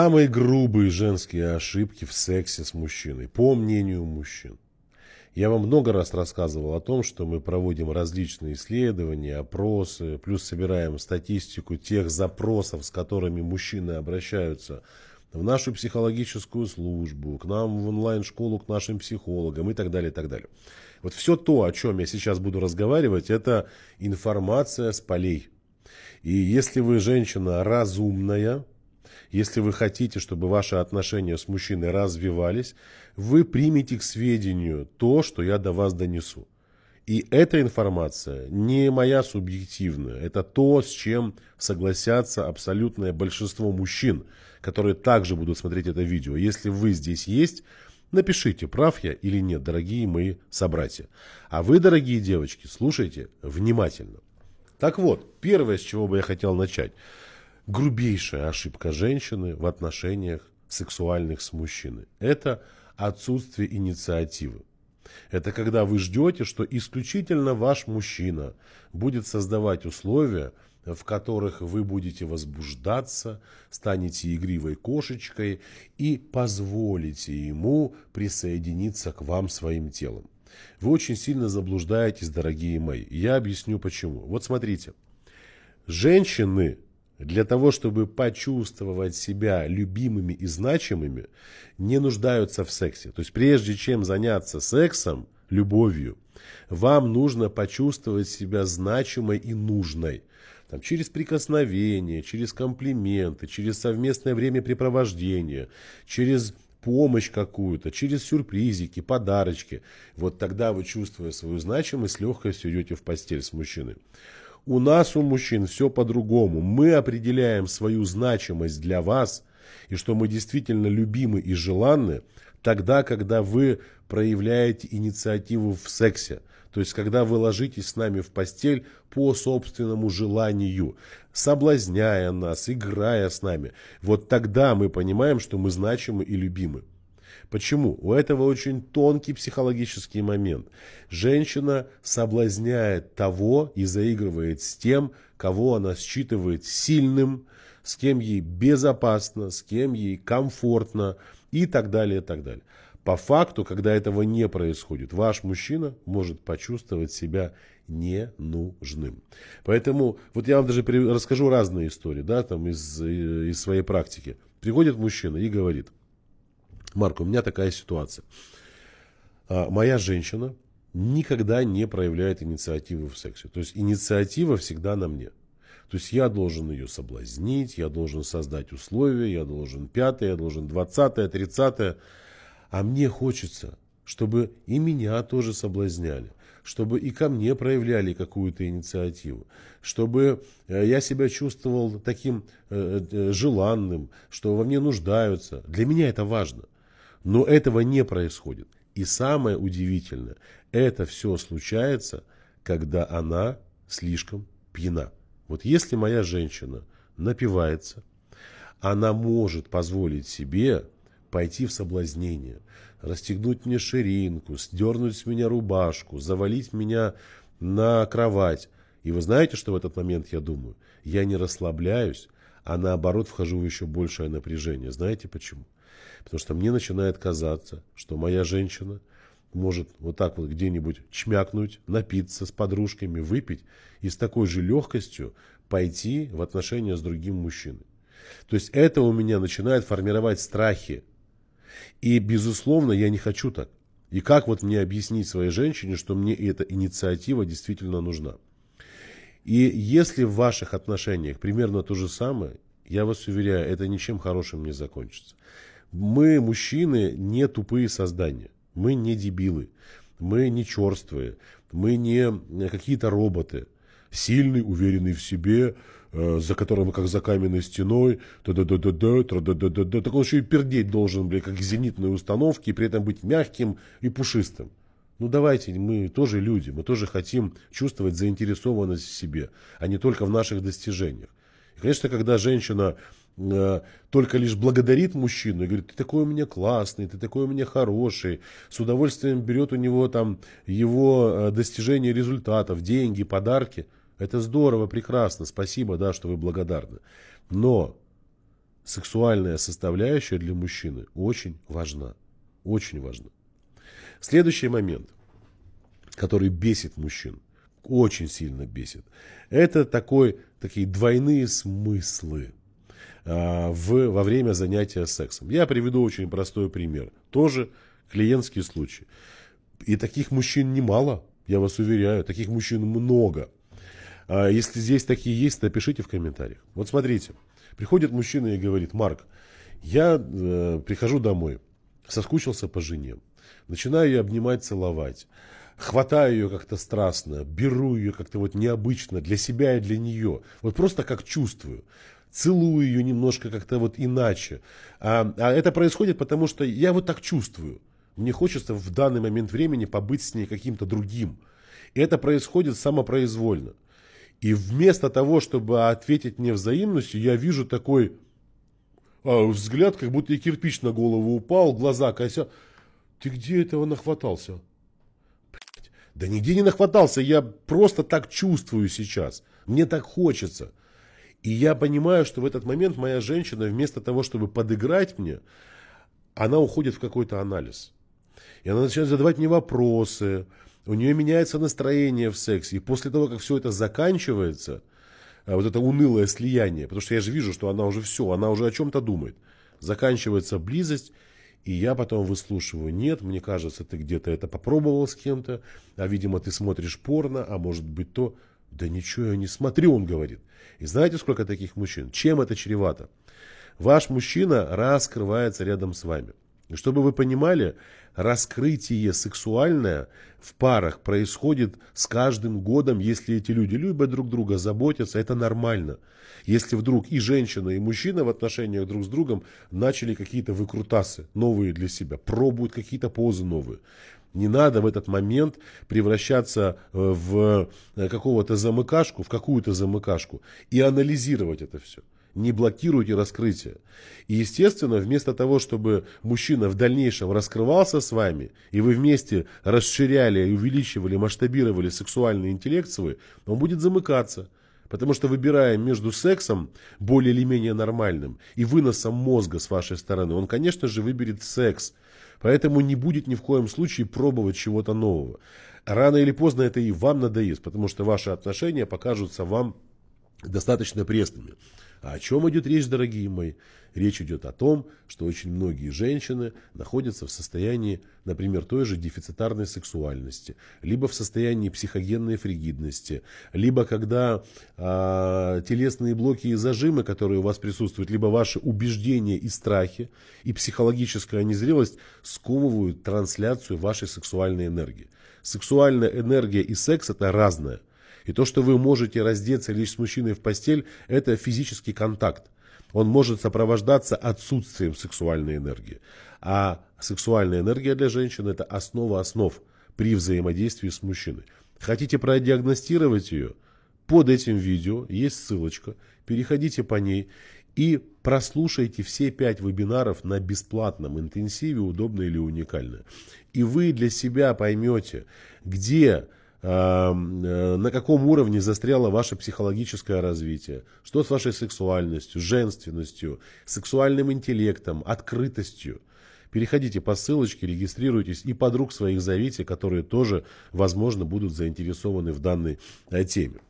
Самые грубые женские ошибки в сексе с мужчиной, по мнению мужчин. Я вам много раз рассказывал о том, что мы проводим различные исследования, опросы, плюс собираем статистику тех запросов, с которыми мужчины обращаются в нашу психологическую службу, к нам в онлайн-школу, к нашим психологам и так далее, и так далее. Вот все то, о чем я сейчас буду разговаривать, это информация с полей. И если вы женщина разумная, если вы хотите, чтобы ваши отношения с мужчиной развивались, вы примете к сведению то, что я до вас донесу. И эта информация не моя субъективная. Это то, с чем согласятся абсолютное большинство мужчин, которые также будут смотреть это видео. Если вы здесь есть, напишите, прав я или нет, дорогие мои собратья. А вы, дорогие девочки, слушайте внимательно. Так вот, первое, с чего бы я хотел начать – грубейшая ошибка женщины в отношениях сексуальных с мужчиной. Это отсутствие инициативы. Это когда вы ждете, что исключительно ваш мужчина будет создавать условия, в которых вы будете возбуждаться, станете игривой кошечкой и позволите ему присоединиться к вам своим телом. Вы очень сильно заблуждаетесь, дорогие мои. Я объясню почему. Вот смотрите. Женщины для того, чтобы почувствовать себя любимыми и значимыми, не нуждаются в сексе. То есть прежде чем заняться сексом, любовью, вам нужно почувствовать себя значимой и нужной. Там, через прикосновение, через комплименты, через совместное времяпрепровождение, через помощь какую-то, через сюрпризики, подарочки. Вот тогда вы, чувствуя свою значимость, с легкостью идете в постель с мужчиной. У нас, у мужчин, все по-другому. Мы определяем свою значимость для вас и что мы действительно любимы и желанны тогда, когда вы проявляете инициативу в сексе. То есть, когда вы ложитесь с нами в постель по собственному желанию, соблазняя нас, играя с нами. Вот тогда мы понимаем, что мы значимы и любимы. Почему? У этого очень тонкий психологический момент. Женщина соблазняет того и заигрывает с тем, кого она считывает сильным, с кем ей безопасно, с кем ей комфортно и так далее, и так далее. По факту, когда этого не происходит, ваш мужчина может почувствовать себя ненужным. Поэтому, вот я вам даже расскажу разные истории, да, там из, э, из своей практики. Приходит мужчина и говорит – Марк, у меня такая ситуация. А, моя женщина никогда не проявляет инициативу в сексе. То есть инициатива всегда на мне. То есть я должен ее соблазнить, я должен создать условия, я должен пятое, я должен двадцатое, тридцатое. А мне хочется, чтобы и меня тоже соблазняли, чтобы и ко мне проявляли какую-то инициативу, чтобы э, я себя чувствовал таким э, э, желанным, что во мне нуждаются. Для меня это важно – но этого не происходит. И самое удивительное, это все случается, когда она слишком пьяна. Вот если моя женщина напивается, она может позволить себе пойти в соблазнение, расстегнуть мне ширинку, сдернуть с меня рубашку, завалить меня на кровать. И вы знаете, что в этот момент я думаю? Я не расслабляюсь, а наоборот вхожу в еще большее напряжение. Знаете почему? Потому что мне начинает казаться, что моя женщина может вот так вот где-нибудь чмякнуть, напиться с подружками, выпить и с такой же легкостью пойти в отношения с другим мужчиной. То есть это у меня начинает формировать страхи. И, безусловно, я не хочу так. И как вот мне объяснить своей женщине, что мне эта инициатива действительно нужна? И если в ваших отношениях примерно то же самое, я вас уверяю, это ничем хорошим не закончится. Мы, мужчины, не тупые создания. Мы не дебилы. Мы не черствые. Мы не э, какие-то роботы. Сильный, уверенный в себе, э, за которым как за каменной стеной, та да да да да да да да да да так он еще и пердеть должен, бля, как зенитные установки, и при этом быть мягким и пушистым. Ну давайте, мы тоже люди, мы тоже хотим чувствовать заинтересованность в себе, а не только в наших достижениях. И, конечно, когда женщина Э, только лишь благодарит мужчину и говорит, ты такой у меня классный, ты такой у меня хороший, с удовольствием берет у него там его э, достижения результатов, деньги, подарки. Это здорово, прекрасно, спасибо, да, что вы благодарны. Но сексуальная составляющая для мужчины очень важна. Очень важна. Следующий момент, который бесит мужчин, очень сильно бесит, это такой, такие двойные смыслы а, в, во время занятия сексом. Я приведу очень простой пример. Тоже клиентский случай. И таких мужчин немало, я вас уверяю, таких мужчин много. А, если здесь такие есть, напишите в комментариях. Вот смотрите, приходит мужчина и говорит, Марк, я э, прихожу домой, соскучился по жене, начинаю ее обнимать, целовать, хватаю ее как-то страстно, беру ее как-то вот необычно для себя и для нее, вот просто как чувствую целую ее немножко как-то вот иначе. А, а это происходит потому, что я вот так чувствую. Мне хочется в данный момент времени побыть с ней каким-то другим. И это происходит самопроизвольно. И вместо того, чтобы ответить мне взаимностью, я вижу такой а, взгляд, как будто и кирпич на голову упал, глаза кося. Ты где этого нахватался? Блять. Да нигде не нахватался, я просто так чувствую сейчас. Мне так хочется. И я понимаю, что в этот момент моя женщина, вместо того, чтобы подыграть мне, она уходит в какой-то анализ. И она начинает задавать мне вопросы, у нее меняется настроение в сексе. И после того, как все это заканчивается, э, вот это унылое слияние, потому что я же вижу, что она уже все, она уже о чем-то думает. Заканчивается близость, и я потом выслушиваю, нет, мне кажется, ты где-то это попробовал с кем-то, а, видимо, ты смотришь порно, а может быть то. Да ничего я не смотрю, он говорит. И знаете, сколько таких мужчин? Чем это чревато? Ваш мужчина раскрывается рядом с вами. И чтобы вы понимали, раскрытие сексуальное в парах происходит с каждым годом, если эти люди любят друг друга, заботятся, это нормально. Если вдруг и женщина, и мужчина в отношениях друг с другом начали какие-то выкрутасы новые для себя, пробуют какие-то позы новые, не надо в этот момент превращаться э, в э, какого-то замыкашку, в какую-то замыкашку и анализировать это все. Не блокируйте раскрытие. И естественно, вместо того, чтобы мужчина в дальнейшем раскрывался с вами, и вы вместе расширяли, увеличивали, масштабировали сексуальный интеллект свой, он будет замыкаться. Потому что выбирая между сексом, более или менее нормальным, и выносом мозга с вашей стороны, он, конечно же, выберет секс. Поэтому не будет ни в коем случае пробовать чего-то нового. Рано или поздно это и вам надоест, потому что ваши отношения покажутся вам достаточно пресными. А о чем идет речь, дорогие мои? Речь идет о том, что очень многие женщины находятся в состоянии, например, той же дефицитарной сексуальности, либо в состоянии психогенной фригидности, либо когда э, телесные блоки и зажимы, которые у вас присутствуют, либо ваши убеждения и страхи, и психологическая незрелость сковывают трансляцию вашей сексуальной энергии. Сексуальная энергия и секс – это разное – и то, что вы можете раздеться лишь с мужчиной в постель, это физический контакт. Он может сопровождаться отсутствием сексуальной энергии. А сексуальная энергия для женщин – это основа основ при взаимодействии с мужчиной. Хотите продиагностировать ее? Под этим видео есть ссылочка. Переходите по ней и прослушайте все пять вебинаров на бесплатном интенсиве, удобно или уникально. И вы для себя поймете, где Эм, э, на каком уровне застряло ваше психологическое развитие, что с вашей сексуальностью, женственностью, сексуальным интеллектом, открытостью. Переходите по ссылочке, регистрируйтесь и подруг своих зовите, которые тоже, возможно, будут заинтересованы в данной э, теме.